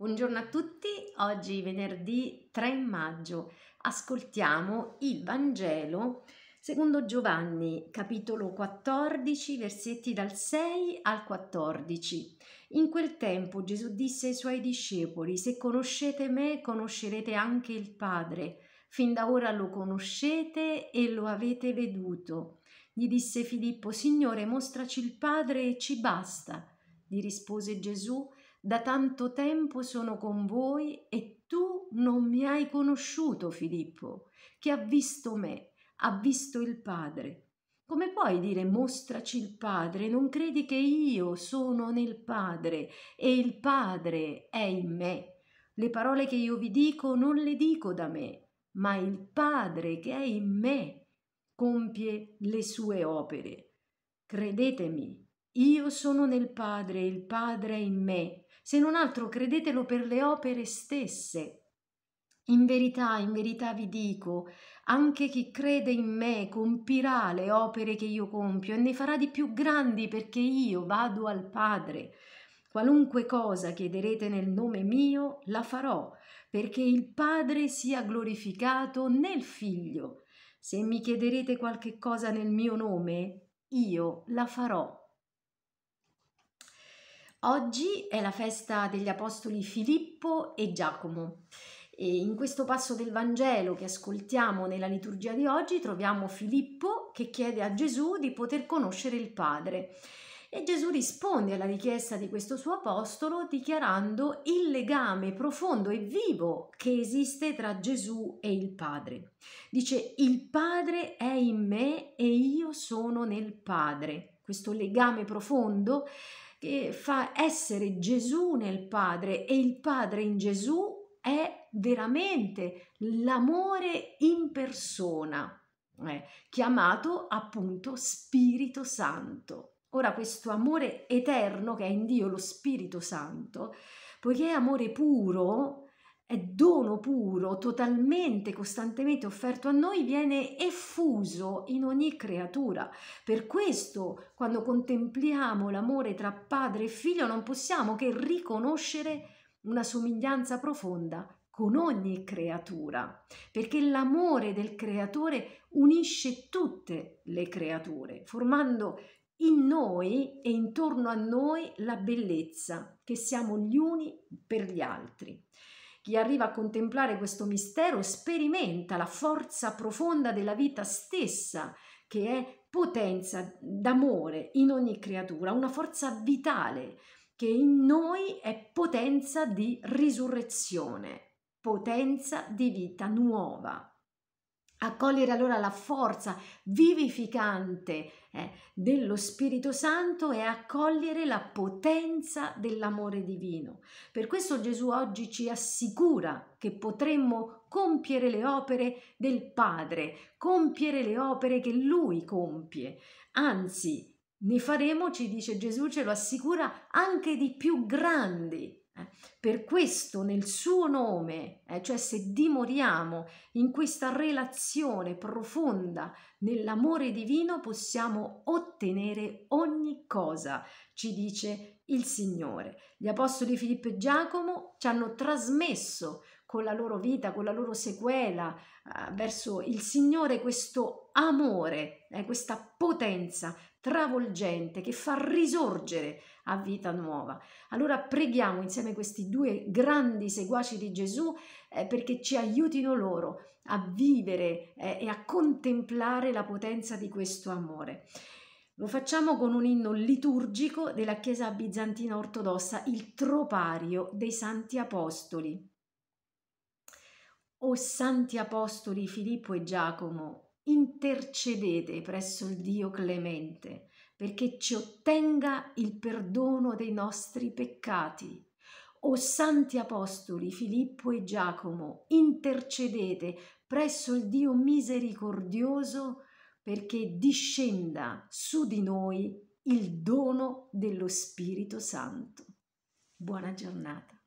Buongiorno a tutti, oggi venerdì 3 maggio ascoltiamo il Vangelo secondo Giovanni capitolo 14 versetti dal 6 al 14. In quel tempo Gesù disse ai suoi discepoli, se conoscete me conoscerete anche il Padre, fin da ora lo conoscete e lo avete veduto. Gli disse Filippo, Signore mostraci il Padre e ci basta. Gli rispose Gesù, da tanto tempo sono con voi e tu non mi hai conosciuto, Filippo, che ha visto me, ha visto il Padre. Come puoi dire mostraci il Padre? Non credi che io sono nel Padre e il Padre è in me? Le parole che io vi dico non le dico da me, ma il Padre che è in me compie le sue opere. Credetemi, io sono nel Padre e il Padre è in me. Se non altro credetelo per le opere stesse. In verità, in verità vi dico, anche chi crede in me compirà le opere che io compio e ne farà di più grandi perché io vado al Padre. Qualunque cosa chiederete nel nome mio, la farò, perché il Padre sia glorificato nel Figlio. Se mi chiederete qualche cosa nel mio nome, io la farò. Oggi è la festa degli apostoli Filippo e Giacomo. E in questo passo del Vangelo che ascoltiamo nella liturgia di oggi troviamo Filippo che chiede a Gesù di poter conoscere il Padre. E Gesù risponde alla richiesta di questo suo apostolo dichiarando il legame profondo e vivo che esiste tra Gesù e il Padre. Dice il Padre è in me e io sono nel Padre. Questo legame profondo che fa essere Gesù nel Padre e il Padre in Gesù è veramente l'amore in persona, eh, chiamato appunto Spirito Santo. Ora questo amore eterno che è in Dio, lo Spirito Santo, poiché è amore puro, è dono puro, totalmente, costantemente offerto a noi, viene effuso in ogni creatura. Per questo, quando contempliamo l'amore tra padre e figlio, non possiamo che riconoscere una somiglianza profonda con ogni creatura, perché l'amore del creatore unisce tutte le creature, formando in noi e intorno a noi la bellezza che siamo gli uni per gli altri. Chi arriva a contemplare questo mistero sperimenta la forza profonda della vita stessa, che è potenza d'amore in ogni creatura, una forza vitale che in noi è potenza di risurrezione, potenza di vita nuova. Accogliere allora la forza vivificante eh, dello Spirito Santo e accogliere la potenza dell'amore divino. Per questo Gesù oggi ci assicura che potremmo compiere le opere del Padre, compiere le opere che Lui compie. Anzi, ne faremo, ci dice Gesù, ce lo assicura, anche di più grandi eh. Per questo nel suo nome, eh, cioè se dimoriamo in questa relazione profonda nell'amore divino, possiamo ottenere ogni cosa, ci dice il Signore. Gli apostoli Filippo e Giacomo ci hanno trasmesso con la loro vita, con la loro sequela eh, verso il Signore questo amore, è eh, questa potenza travolgente che fa risorgere a vita nuova. Allora preghiamo insieme questi due grandi seguaci di Gesù eh, perché ci aiutino loro a vivere eh, e a contemplare la potenza di questo amore. Lo facciamo con un inno liturgico della Chiesa bizantina ortodossa, il Tropario dei Santi Apostoli. O Santi Apostoli Filippo e Giacomo, intercedete presso il Dio clemente perché ci ottenga il perdono dei nostri peccati. O santi apostoli Filippo e Giacomo, intercedete presso il Dio misericordioso perché discenda su di noi il dono dello Spirito Santo. Buona giornata.